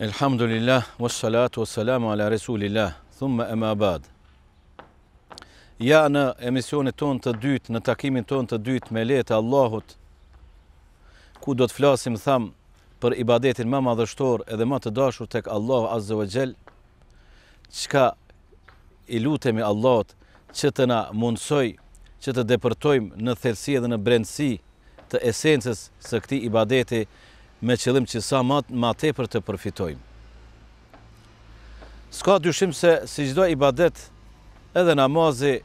Alhamdulillah, wassalatu wassalamu ala Resulillah, thumë e ma bad. Ja në emisionit ton të dytë, në takimin ton të dytë me letë Allahut, ku do të flasim thamë për ibadetin më madhështor edhe më të dashur tek Allah azza wa Gjell, çka i lutemi Allahut që të na mundsoj, që të depërtojmë në thellësi edhe në brendësi të esencës së këtij ibadeti me qëllim që sa më të më tepër të përfitojmë. Ska dyshim se si çdo ibadet edhe namazi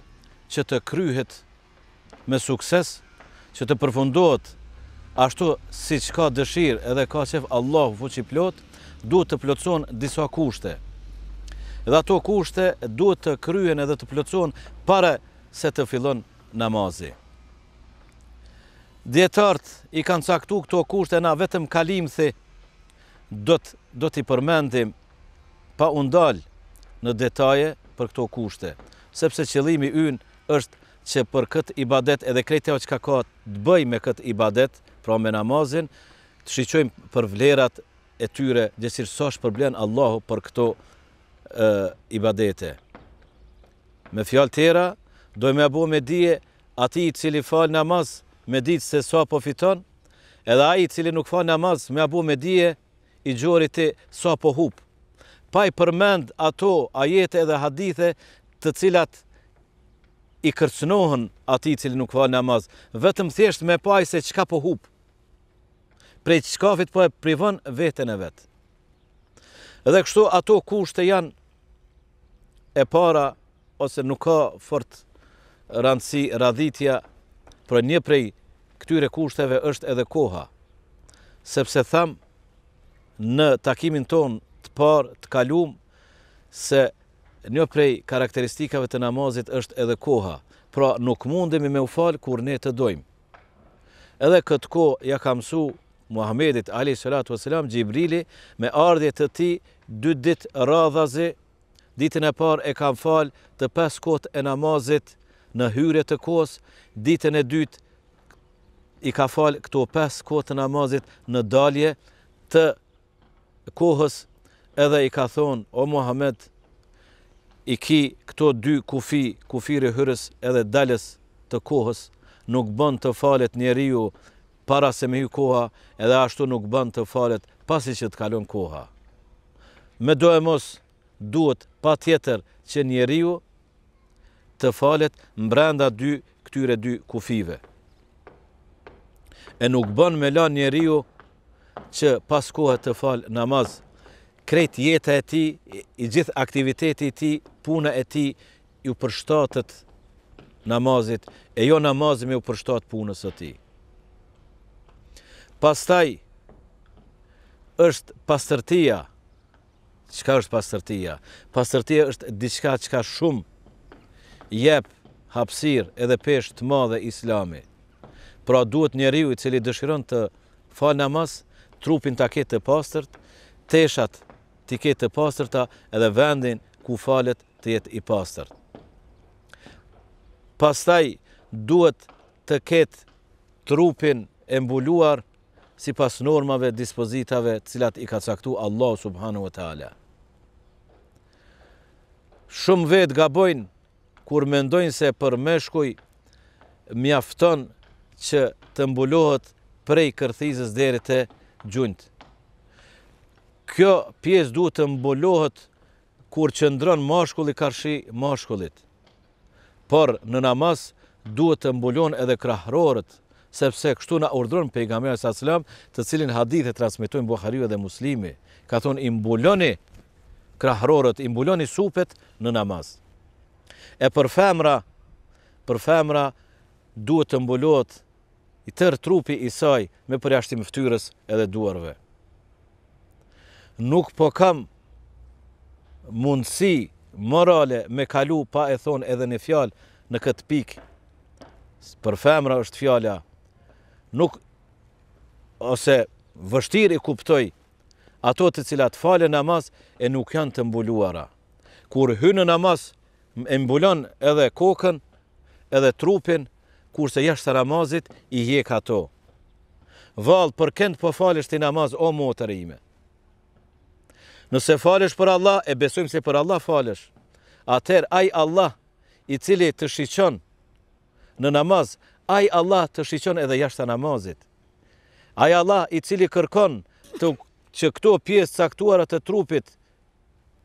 që të kryhet me sukses, që të përfundohet ashtu si që ka dëshirë edhe ka qef Allahu i plot, duhet të plotëson disa kushte. Dhe ato kushte duhet të kryen edhe të plotëson pare se të fillon namazi. Djetartë i kanë caktu këto kushte na vetëm kalimëthi, do t'i përmendim pa undalë në detaje për këto kushte, sepse qëlimi yn është që për këtë ibadet edhe krejtja që ka ka të bëj me këtë ibadet, pra me namazin, të shiqojmë për vlerat e tyre, dhe sa so është përblenë Allahu për këto e, ibadete. Me fjalë tjera, dojmë e bo me dje ati i cili falë namaz me ditë se sa po fiton, edhe aji i cili nuk falë namaz me bo me dje i gjori të sa po hupë. Pa i përmend ato ajete edhe hadithe të cilat i kërcënohën ati cili nuk falë namaz, vetëm thjesht me paj se qka po hupë, prej qka fit po e privën vetën e vetë. Edhe kështu ato kushte janë e para, ose nuk ka fort randësi, radhitja, për një prej këtyre kushteve është edhe koha, sepse thamë në takimin tonë të parë, të kalumë, se një prej karakteristikave të namazit është edhe koha, pra nuk mundemi me u falë kur ne të dojmë. Edhe këtë ko, ja kam su Muhammedit Ali Sëratu Vësëlam, Gjibrili, me ardhje të ti, dy dit radhazi, ditën e par e kam falë të pes kot e namazit në hyrje të kohës, ditën e dytë i ka falë këto pes kot e namazit në dalje të kohës, edhe i ka thonë, o Muhammed, i ki këto dy kufi, kufiri hyrës edhe dalës të kohës, nuk bën të falet njeriu para se me hy koha, edhe ashtu nuk bën të falet pasi që të kalon koha. Me do e mos duhet pa tjetër që njeriu të falet mbranda dy këtyre dy kufive. E nuk bën me la njeriu që pas kohët të falë namazë, krejt jetë e ti, i gjithë aktiviteti ti, puna e ti, ju përshtatët namazit, e jo namazim ju përshtatë punës e ti. Pastaj, është pastërtia, qëka është pastërtia? Pastërtia është diçka qëka shumë, jep, hapsir, edhe peshë të madhe islami. Pra duhet njeriu i cili dëshiron të falë namaz, trupin të aketë të pastërt, teshat të të ketë të pastërta edhe vendin ku falet të jetë i pastërt. Pastaj duhet të ketë trupin e mbuluar si pas normave, dispozitave cilat i ka caktu Allah subhanu wa ta'ala. Shumë vetë gabojnë kur mendojnë se për meshkuj mjafton që të mbulohet prej kërthizës dherit e gjundë kjo pjesë duhet të mbulohet kur qëndron mashkulli karshi mashkullit. Por në namaz duhet të mbulon edhe krahrorët, sepse kështu na urdhëron pejgamberi sa selam, të cilin hadith e transmetojnë Buhariu dhe Muslimi, ka thonë i mbuloni krahrorët, i mbuloni supet në namaz. E për femra, për femra duhet të mbulohet i tërë trupi i saj me përjashtim ftyrës edhe duarve nuk po kam mundësi morale me kalu pa e thonë edhe një fjalë në këtë pikë. Për femra është fjala. Nuk ose vështirë i kuptoj ato të cilat falen namaz e nuk janë të mbuluara. Kur hynë namaz e mbulon edhe kokën, edhe trupin, kurse jashtë të ramazit, i hjek ato. Valë, për këndë po falisht i namaz, o motër ime. Nëse falesh për Allah, e besojmë se për Allah falesh. Atër, aj Allah, i cili të shqyqon në namaz, aj Allah të shqyqon edhe jashtë namazit. Aj Allah, i cili kërkon të, që këto pjesë caktuarat të trupit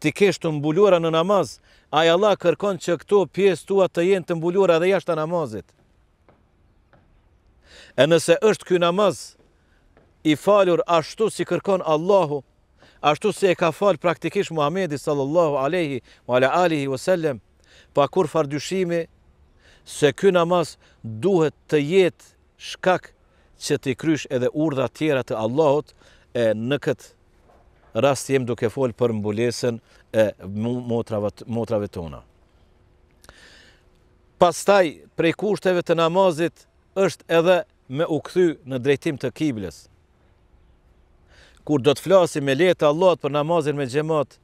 të kesh të mbuluara në namaz, aj Allah kërkon që këto pjesë tua të jenë të mbuluara edhe jashtë namazit. E nëse është ky namaz, i falur ashtu si kërkon Allahu, ashtu se e ka falë praktikisht Muhamedi sallallahu aleyhi wa ala alihi wa pa kur fardyshimi se ky namaz duhet të jetë shkak që t'i krysh edhe urdha tjera të Allahot e në këtë rast jem duke fol për mbulesën e motrave, motrave tona. Pastaj, prej kushteve të namazit, është edhe me u kthy në drejtim të kibles kur do të flasim me lehtë Allah për namazin me xhamat,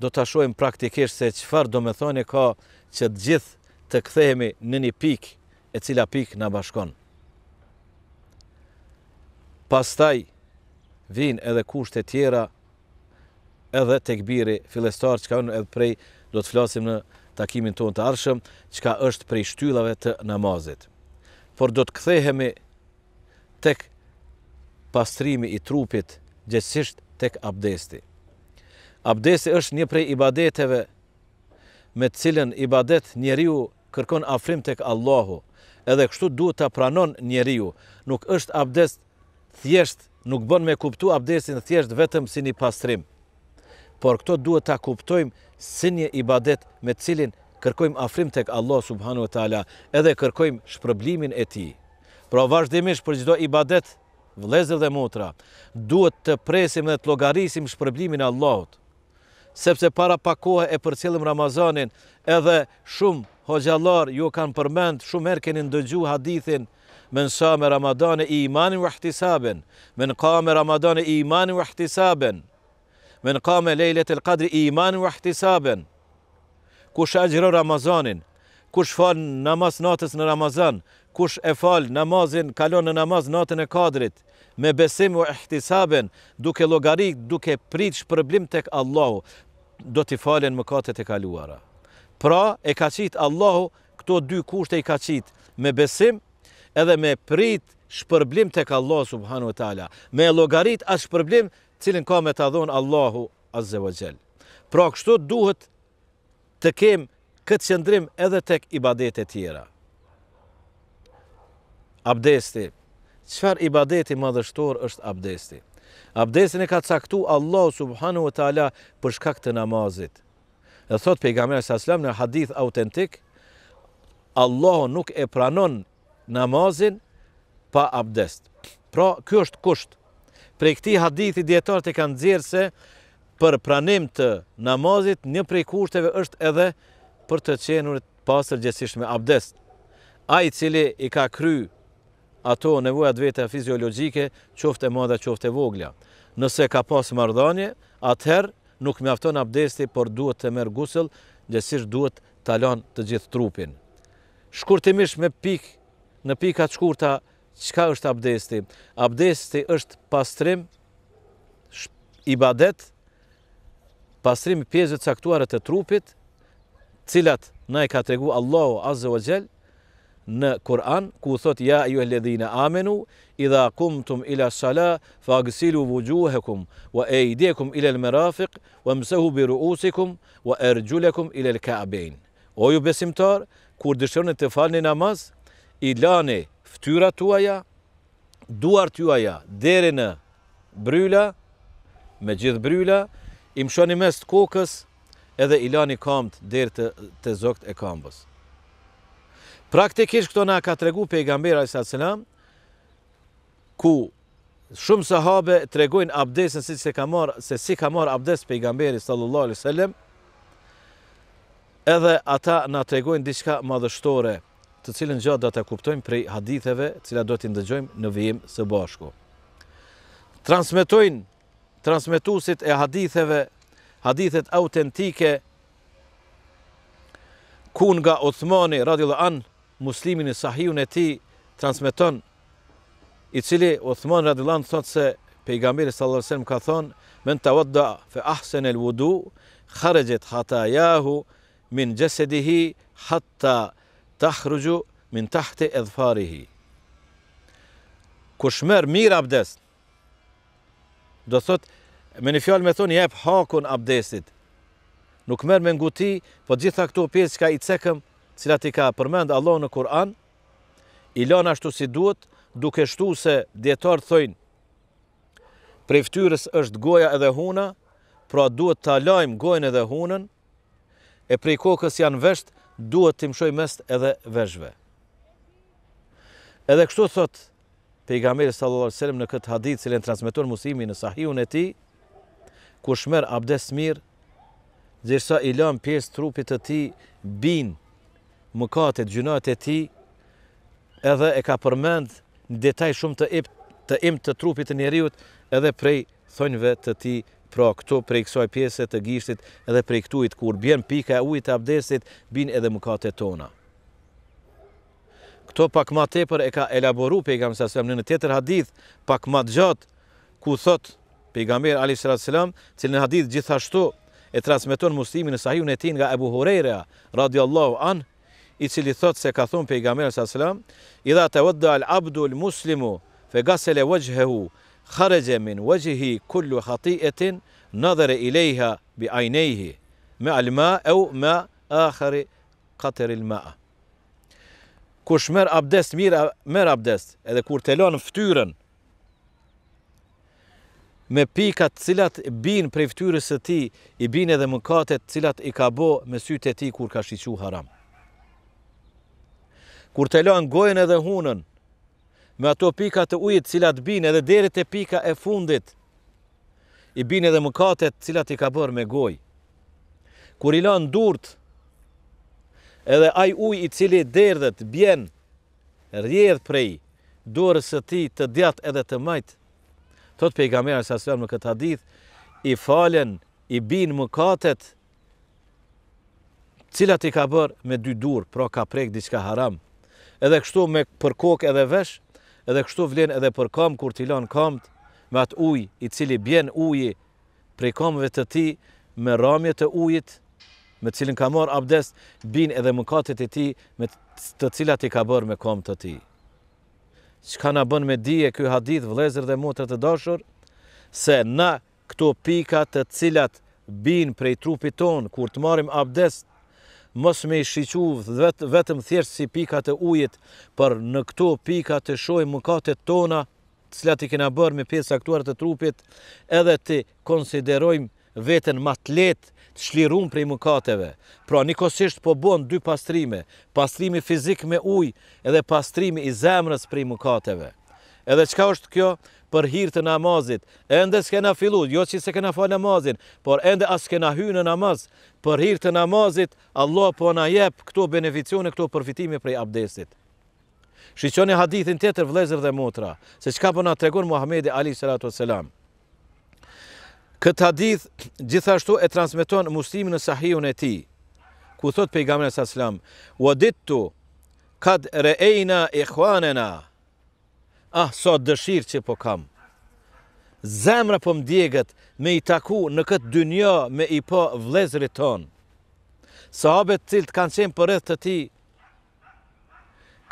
do ta shohim praktikisht se çfarë do të thonë ka që të gjithë të kthehemi në një pikë e cila pikë na bashkon. Pastaj vinë edhe kushtet tjera edhe tek biri fillestar që unë edhe prej do të flasim në takimin tonë të ardhshëm, çka është prej shtyllave të namazit. Por do të kthehemi tek pastrimi i trupit gjithësisht tek abdesti. Abdesti është një prej ibadeteve me të cilën ibadet njeriu kërkon afrim tek Allahu, edhe kështu duhet ta pranon njeriu. Nuk është abdest thjesht, nuk bën me kuptu abdesin thjesht vetëm si një pastrim. Por këto duhet ta kuptojmë si një ibadet me të cilin kërkojmë afrim tek Allahu subhanahu wa taala, edhe kërkojmë shpërblimin e tij. Pra vazhdimisht për çdo ibadet vlezër dhe motra, duhet të presim dhe të logarisim shpërblimin Allahot, sepse para pakohë e për cilëm Ramazanin, edhe shumë hoxalar ju kanë përmend, shumë erë keni ndëgju hadithin, men sa me Ramadane i imanin vahtisaben, men ka me Ramadane i imanin vahtisaben, men ka me lejlet e kadri i imanin vahtisaben, kush e gjërë Ramazanin, kush falë namaz natës në Ramazan, kush e falë namazin, kalon në namaz natën e kadrit, me besim u ehtisaben, duke logarit, duke prit shpërblim të kë Allahu, do t'i falen më katët e kaluara. Pra, e ka qitë Allahu, këto dy kusht e i ka qitë me besim, edhe me prit shpërblim të kë Allahu, subhanu e tala, me logarit atë shpërblim, cilin ka me t'a dhonë Allahu, azze vë Pra, kështu duhet të kemë këtë qëndrim edhe të kë ibadet e tjera. Abdesti, qëfar ibadeti madhështor është abdesti. Abdesin e ka caktu Allah subhanu wa ta'ala për shkak të namazit. Dhe thot pe i së aslam në hadith autentik, Allah nuk e pranon namazin pa abdest. Pra, kjo është kusht. Pre këti hadithi djetarë e kanë dzirë se për pranim të namazit, një prej kushteve është edhe për të qenurit pasër gjësishme abdest. Ajë cili i ka kryë ato nevojat vete e fiziologike, qofte e madhe, qofte e vogla. Nëse ka pas mardhanje, atëherë nuk me afton abdesti, por duhet të merë gusëll, gjësirë duhet të të gjithë trupin. Shkurtimish me pik, në pika të shkurta, qka është abdesti? Abdesti është pastrim i badet, pastrim i pjezët saktuarët e trupit, cilat na e ka tregu Allahu Azze o Gjellë, në Kur'an, ku thot ja ju e ledhina amenu, idha kumtum ila sala, fa gësilu wa aydikum ila al merafiq, wa mësehu bi ruusikum, wa ergjulekum ila al ka'bayn O ju besimtar, kur dëshironi të falni namaz, i lani fytyrat tuaja, duar tuaja, deri në bryla, me gjithë bryla, i mshoni mes të kokës, edhe i lani kamt deri të, të zokt e kambës. Praktikisht këto na ka të pejgamberi sallallahu alajhi wasallam ku shumë sahabe tregojnë abdesin siç e ka marr se si ka marr abdes pejgamberi sallallahu alajhi wasallam edhe ata na tregojnë diçka madhështore të cilën gjatë do të kuptojmë prej haditheve cila do t'i ndëgjojmë në vijim së bashku. Transmetojnë transmitusit e haditheve, hadithet autentike, kun nga Othmani, radiallë anë, muslimin e sahihun e ti transmiton, i cili Othman Radilan thot se pejgamberi sallallahu alaihi wasallam ka thon men tawadda fa ahsana alwudu kharajat khatayahu min jasadihi hatta tahruju min taht adfarihi kush mer mir abdes do thot me ne fjal me thon jep hakun abdesit nuk mer me nguti po gjitha këto pesh ka i cekem cilat i ka përmend Allah në Kur'an, i lanë ashtu si duhet, duke shtu se djetarë thëjnë, ftyrës është goja edhe huna, pra duhet të alajmë gojnë edhe hunën, e prej kokës janë vesht, duhet të mshoj mest edhe veshve. Edhe kështu thot, pejgamberi sallallahu alaihi wasallam në këtë hadith që e transmeton Muslimi në Sahihun e tij, kush merr abdes mirë, dhe sa i lëm pjesë trupit të tij bin mëkatet, gjunat e ti, edhe e ka përmend në detaj shumë të imt të, im të trupit të njeriut, edhe prej thonjve të ti, pra këto prej kësaj pjese të gishtit, edhe prej këtuit, kur bjen pika e ujt e abdestit, bin edhe mëkatet tona. Këto pak ma tepër e ka elaboru pejgamber sa në në tjetër hadith, pak ma gjatë, ku thot pejgamber Ali Sera Selam, cilë në hadith gjithashtu e transmiton muslimin e sahiju në tin nga Ebu Horeira, radiallahu anë, i cili thot se ka thonë pejgamberi sa selam, i dha të vëtë dal muslimu, fe gasele vëgjhehu, min vëgjhi kullu hatietin, nadhere i lejha bi ajnejhi, me alma e u me akheri kateril maa. Kush mer abdest, mirë mer abdest, edhe kur të lonë ftyrën, me pikat cilat bin prej ftyrës e ti, i bin edhe mëkatet cilat i ka bo me sytë e ti kur ka shiqu haram kur të lanë gojën edhe hunën, me ato pika të ujit cilat binë edhe deri të pika e fundit, i binë edhe mëkatet cilat i ka bërë me gojë. Kur i lanë durt, edhe aj uj i cili derdhet bjen, rjedh prej, dorës e ti të djatë edhe të majtë, thot pejgamerë sa sërën më këtë hadith, i falen, i binë mëkatet, cilat i ka bërë me dy durë, pra ka prek diska haramë edhe kështu me për kokë edhe vesh, edhe kështu vlen edhe për kam, kur t'i lan kam, me atë uj, i cili bjen uji prej kamëve të ti, me ramje të ujit, me cilin ka marë abdes, bin edhe mëkatet e ti, me të cilat i ka bërë me kamë të ti. Që ka na bën me dije kjo hadith, vlezër dhe motër të dashur, se na këto pikat të cilat bin prej trupit ton, kur të marim abdest, mos me i shiqu vetëm thjeshtë si pikat e ujit, për në këto pikat të shoj mëkatet tona, cila ti kena bërë me pjesë aktuar të trupit, edhe ti konsiderojmë vetën matlet të shlirun për i mëkateve. Pra, një kosisht po bon dy pastrime, pastrimi fizik me uj edhe pastrimi i zemrës për i mëkateve. Edhe qka është kjo për hirë të namazit? Ende s'kena filu, jo që se kena namazin, por ende as kena hy në namaz, për hirë të namazit, Allah po na jep këto beneficione, këto përfitimi prej abdesit. Shqyqoni hadithin tjetër, vlezër dhe motra, se qka po na tregun Muhammedi Ali Salatu Selam. Këtë hadith gjithashtu e transmiton muslimin në sahihun e ti, ku thot pejgamene sa selam, O ditë tu, kad rejna ikhwanena, ah, sa dëshirë që po kam. Zemra po më djegët me i taku në këtë dynja me i po vlezri tonë. Sahabet cilët kanë qenë për rëth të ti,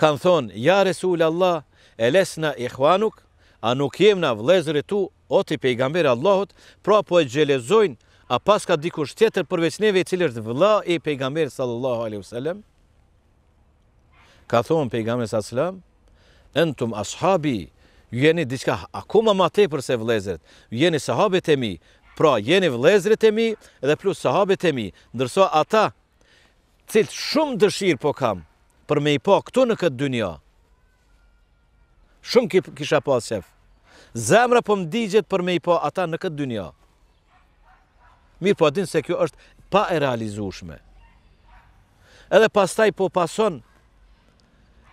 kanë thonë, ja Resul Allah, e lesna i khuanuk, a nuk jem na vlezri tu, o i pejgamberi Allahot, pra po e gjelezojnë, a pas ka dikush tjetër përveçneve, neve i cilë është vla e pejgamberi sallallahu aleyhu sallam, ka thonë pejgamberi sallallahu aleyhu sallam, entum ashabi, ju jeni diçka akuma ma te se vlezret, ju jeni sahabet e mi, pra jeni vlezret e mi edhe plus sahabet e mi, ndërso ata cilë shumë dëshirë po kam për me i po këtu në këtë dynja, shumë kisha po asef, zemra po më digjet për me i po ata në këtë dynja, mirë po adin se kjo është pa e realizushme, edhe pastaj po pason,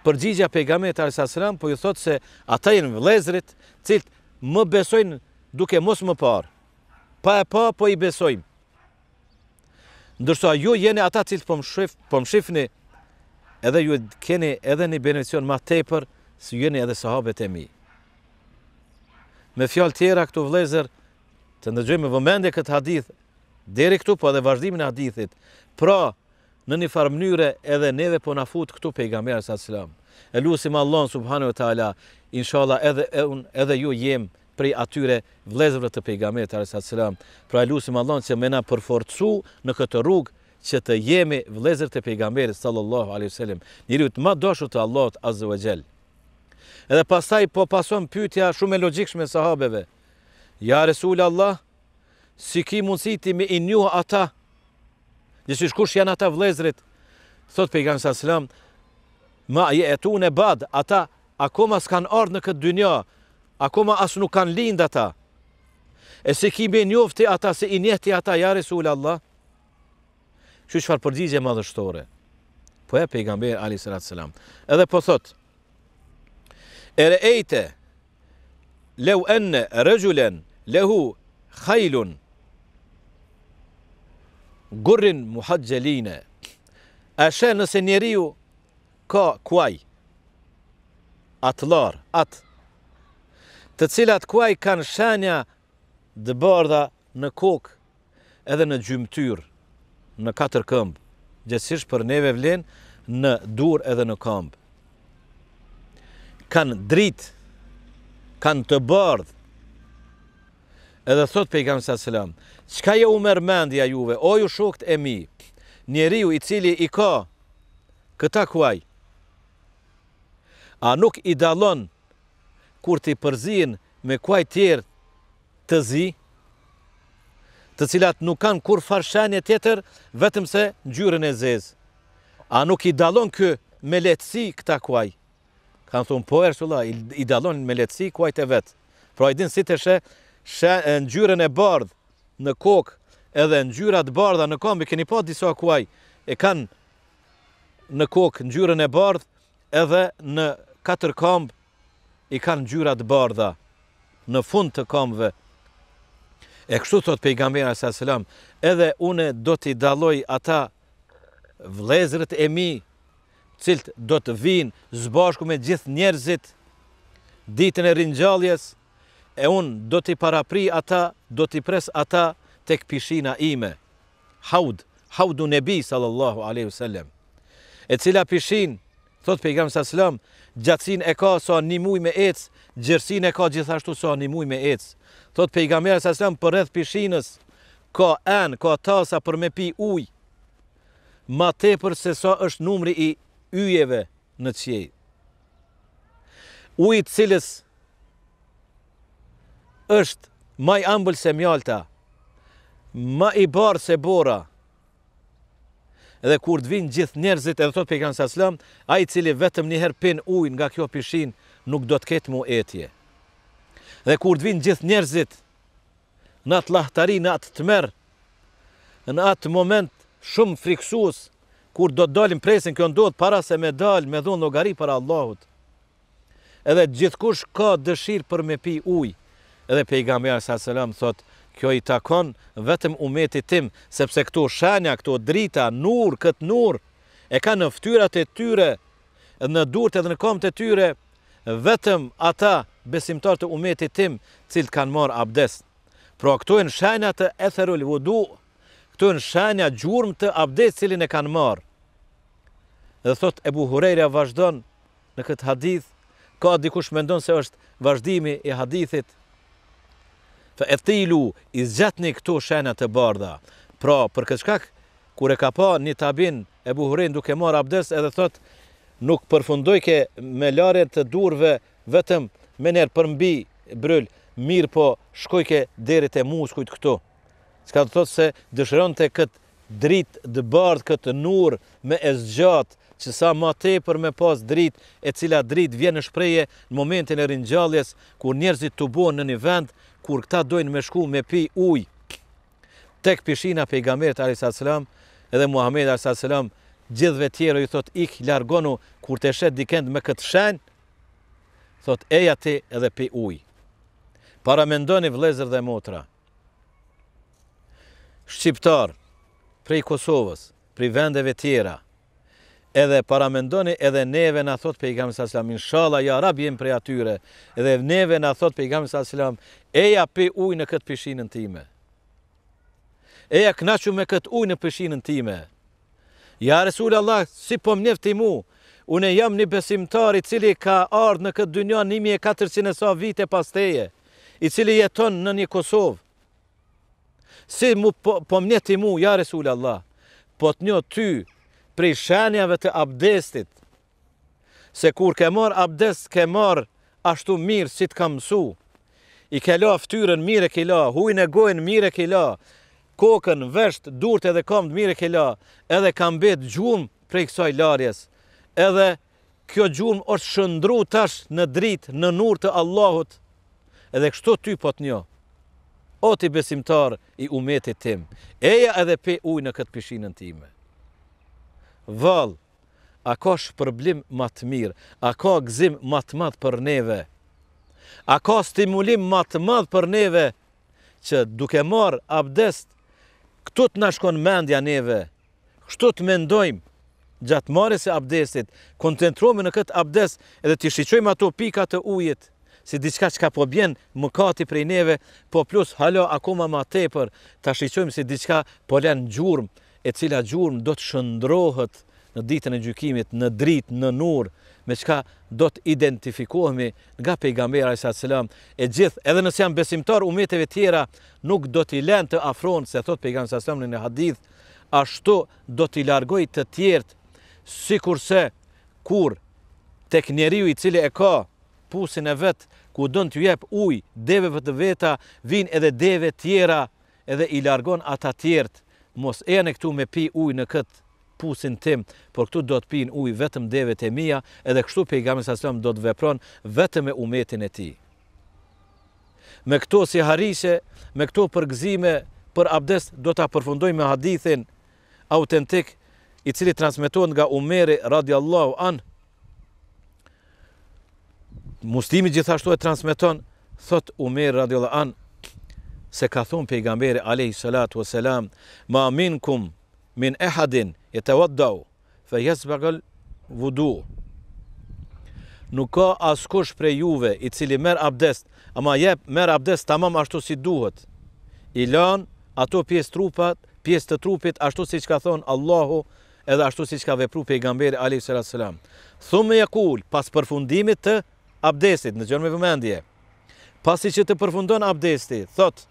përgjigja pejgamberit Arsasram, po ju thot se ata jenë vlezrit, cilët më besojnë duke mos më parë. Pa e pa, po i besojmë. Ndërsa ju jeni ata cilët po më shif, po më shifni, edhe ju keni edhe një benedicion më tepër, si jeni edhe sahabet e mi. Me fjalë tjera këtu vlezër, të ndëgjojmë vëmendje këtë hadith, deri këtu po edhe vazhdimin e hadithit. Pra, në një farë mënyre edhe neve po na fut këtu pejgamberi sa selam. E lutim Allahun subhanahu te ala, inshallah edhe un edhe ju jem prej atyre vëllezërve të pejgamberit sa selam. Pra e lutim Allahun që më na përforcu në këtë rrugë që të jemi vëllezër të pejgamberit sallallahu alaihi wasallam. Njëri të më dashur të Allahut azza wa jall. Edhe pastaj po pason pyetja shumë e logjikshme sahabeve. Ja Resul Allah, si ki mundësi ti me i njuhë ata Njësysh kush janë ata vlezrit, thot pejgam sa sëlam, ma je e tu në bad, ata akoma s'kan ardhë në këtë dynja, akoma asë nuk kan lindë ata. E si kimi njofti ata, si i njëti ata, ja Resul Allah, që që farë përgjizje madhështore, po e pejgamber Ali Sërat Sëlam, edhe po thot, ere ejte, lehu enë rëgjulen, lehu, khajlun, gurrin muhajgjeline, e shë nëse njeriu ka kuaj, atë lar, atë, të cilat kuaj kanë shenja dë në kokë edhe në gjymëtyrë, në katër këmbë, gjithësish për neve vlenë në durë edhe në këmbë. Kanë dritë, kanë të bardhë, edhe thotë pejkam sa selamë, qka jo u mërmendja juve, o ju shukët e mi, njeriu i cili i ka këta kuaj, a nuk i dalon kur t'i përzin me kuaj tjerë të zi, të cilat nuk kanë kur farshenje tjetër, vetëm se në gjyrën e zezë. A nuk i dalon kë me letësi këta kuaj? Kanë thunë, po ersula, i dalon me letësi kuaj të vetë. Pra i dinë si të shë në gjyrën e bardhë, në kokë edhe në gjyrat bardha në kombi, keni pa disa kuaj e kanë në kokë në gjyrën e bardhë edhe në katër kombë i kanë gjyrat bardha në fund të kombëve. E kështu thot pejgambera sa selam, edhe une do t'i daloj ata vlezrët e mi cilt do të vinë zbashku me gjithë njerëzit ditën e rinjalljes, e unë do t'i parapri ata, do t'i pres ata tek pishina ime. Haud, haudu nebi sallallahu aleyhu sallem. E cila pishin, thot për i gramë sallam, gjatsin e ka sa so një muj me ecë, gjersin e ka gjithashtu sa so një muj me ecë. Thot për i gramë sallam, për edhe pishinës, ka enë, ka tasa për me pi uj, ma tepër se sa so është numri i yjeve në qjejë. Ujë cilës, është ma i ambël se mjalta, ma i barë se bora. Edhe kur të vinë gjithë njerëzit edhe të pikanë sa slëmë, a i cili vetëm njëherë pin ujnë nga kjo pishin, nuk do të ketë mu etje. Dhe kur të vinë gjithë njerëzit në atë lahtari, në atë të merë, në atë moment shumë friksus, kur do të dalim presin kjo ndodhë para se me dalë, me dhunë logari për Allahut. Edhe gjithë kush ka dëshirë për me pi ujë, edhe pejgamberi sa selam thot kjo i takon vetëm umetit tim sepse këtu shenja këtu drita nur kët nur e ka në fytyrat e tyre në durt edhe në komt e tyre vetëm ata besimtar të umetit tim cilët kanë marë abdes. Pra këtu e në shenja të etherul vudu, këtu e në shenja gjurëm të abdes cilin e kanë marë. Dhe thot e buhurejra vazhdon në këtë hadith, ka dikush mendon se është vazhdimi i hadithit, Fë e tilu, i këto shenët e bardha. Pra, për këtë shkak, kure ka pa një tabin e buhurin duke marë abdes, edhe thot, nuk përfundojke me larën të durve vetëm me njerë përmbi bryllë, mirë po shkojke deri e muskujt këto. Ska të thot se dëshëron të këtë dritë dë bardhë, këtë nurë me e zgjatë, që sa ma te për me pas dritë, e cila dritë vjenë shpreje në momentin e rinjalljes, ku njerëzit të bo në një vendë, kur këta dojnë me shku me pi uj, tek pishina pe i gamert a.s. edhe Muhammed a.s. gjithve tjero ju thot ik largonu kur të shet dikend me këtë shen, thot eja ti edhe pi uj. Para me ndoni vlezër dhe motra, shqiptar, prej Kosovës, prej vendeve tjera, edhe paramendoni edhe neve në thot pejgamës aslam, inshallah ja rab jem prej atyre, edhe neve në thot pejgamës aslam, eja pe ujë në këtë pishinën time. Eja knaqu me këtë ujë në pishinën time. Ja Resul Allah, si po më njefti mu, une jam një besimtari cili ka ardhë në këtë dynjë 1400 e sa vite pas teje, i cili jeton në një Kosovë. Si mu po, po më mu, ja Resul Allah, po të një ty, prej shenjave të abdestit. Se kur ke marë abdest, ke marë ashtu mirë si të kam su. I ke la ftyrën mirë e ke la, hujnë e gojnë mirë e ke la, kokën, vështë, durët edhe kam të mirë e ke la, edhe kam betë gjumë prej kësaj larjes. Edhe kjo gjumë është shëndru tash në dritë, në nurë të Allahut, edhe kështu ty pot njo. O ti besimtar i umetit tim, eja edhe pe uj në këtë pishinën time. Val, a ka shpërblim më të mirë, a ka gëzim më të madh për neve? A ka stimulim më të madh për neve që duke marr abdest këtu të shkon mendja neve? Kështu të mendojmë gjatë marrjes së abdestit, koncentrohemi në këtë abdest edhe të shqyqojmë ato pika të ujit si diçka që ka po bjen mëkati prej neve, po plus halo akoma ma tepër, ta shqyqojmë si diçka po len gjurëm, e cila gjurëm do të shëndrohet në ditën e gjykimit, në dritë, në nur, me qka do të identifikohemi nga pejgamberi sa selam, e gjithë, edhe nësë jam besimtar, umeteve tjera nuk do t'i len të afronë, se thot pejgamberi sa selam në hadith, ashtu do t'i largoj të tjertë, si kurse kur tek njeriu i cili e ka pusin e vetë, ku do t'ju jep uj, deveve të veta, vijnë edhe deve tjera, edhe i largon ata tjertë, mos e në këtu me pi ujë në këtë pusin tim, por këtu do të pin ujë vetëm deve të mija, edhe kështu pe i gamës aslam do të vepron vetëm e umetin e ti. Me këto si harise, me këto përgzime për abdest, do të apërfundoj me hadithin autentik, i cili transmiton nga umeri radiallahu anë, Mustimi gjithashtu e transmeton, thot Umer radiallahu anë, se ka thon pejgamberi alayhi salatu wasalam ma minkum min ahadin yatawaddu fa yasbagh al wudu nuk ka askush prej juve i cili merr abdest ama jep merr abdest tamam ashtu si duhet i lën ato pjesë trupat pjesë të trupit ashtu siç ka thon Allahu edhe ashtu siç ka vepruar pejgamberi alayhi salatu wasalam thumma yaqul pas përfundimit të abdestit në me vëmendje Pasi që të përfundon abdesti, thotë,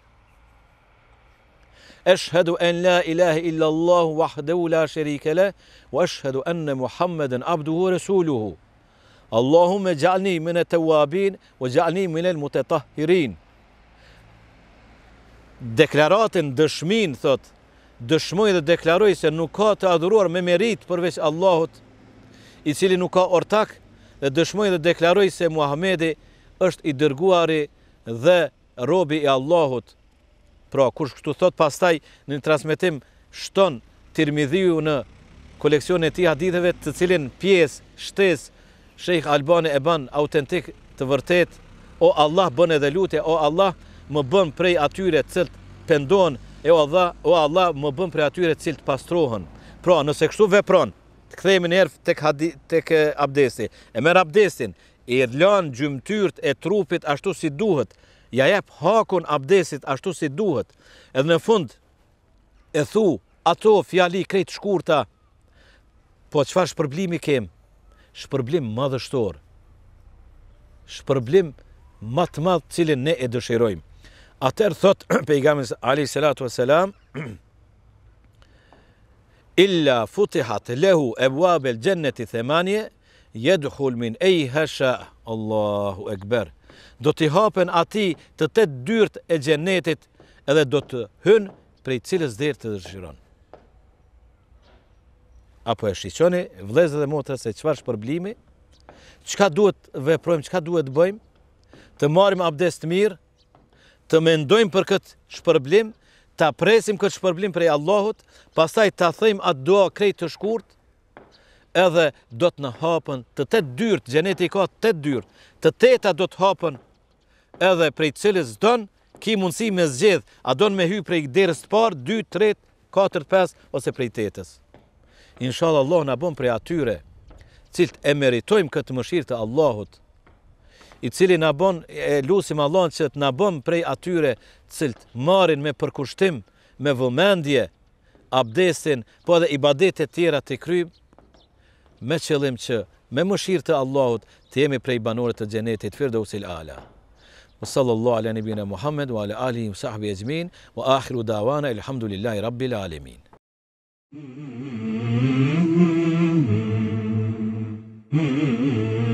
Ashhadu an la ilaha illa Allah wahdahu la sharika la wa ashhadu anna Muhammeden abduhu wa rasuluhu. Allahumma ij'alni min at wa waj'alni min al-mutatahhirin. Deklaratën dëshmin thot, dëshmoj dhe deklaroj se nuk ka të adhuruar me merit përveç Allahut, i cili nuk ka ortak, dhe dëshmoj dhe deklaroj se Muhamedi është i dërguari dhe robi i Allahut. Pra, kush këtu thot pastaj në një transmitim shton tirmidhiju në koleksion e ti haditheve të cilin pjes, shtes, sheikh Albani e ban autentik të vërtet, o Allah bën edhe lutje, o Allah më bën prej atyre cilt pendon, e o Allah, o Allah më bën prej atyre cilt pastrohen. Pra, nëse kështu vepron, të kthejmë në erë të këtë eh, abdesi, e merë abdesin, i lën gjymëtyrt e trupit ashtu si duhet, ja jep hakun abdesit ashtu si duhet, edhe në fund e thu ato fjali krejt shkurta, po qëfar shpërblimi kem? Shpërblim madhështor, shpërblim matë madhë cilin ne e dëshirojmë. Atër thot pejgamës Ali Selatu Veselam, illa futihat lehu e buabel gjennet themanje, jedhul min e i Allahu Ekber, do t'i hapen ati të të të dyrt e gjenetit edhe do të hynë prej cilës dherë të dërshyron. Apo e shqyqoni, vlezë dhe motra se qëfar shpërblimi, qëka duhet veprojmë, qëka duhet bëjmë, të marim abdes të mirë, të mendojmë për këtë shpërblim, të apresim këtë shpërblim prej Allahut, pasaj të thëjmë atë dua krejtë të shkurtë, edhe do të në hapën të të të dyrt, gjeneti të të dyrt, të teta do të hapën edhe prej cilës dënë, ki mundësi me zgjedhë, a dënë me hy prej derës të parë, 2, 3, 4, 5, ose prej tetës. Inshallah, Allah në bëmë prej atyre, cilët e meritojmë këtë mëshirë të Allahut, i cili në bëmë, e lusim Allah në qëtë në bëmë prej atyre, cilët marin me përkushtim, me vëmendje, abdesin, po edhe i badet tjera të krymë, me qëllim që me mëshirë të Allahut të jemi prej banorët të xhenetit Firdausil Ala. Wa sallallahu ala nabina Muhammad wa ala alihi wa sahbihi ajmin wa akhiru dawana alhamdulillahi rabbil alamin. Mm-hmm.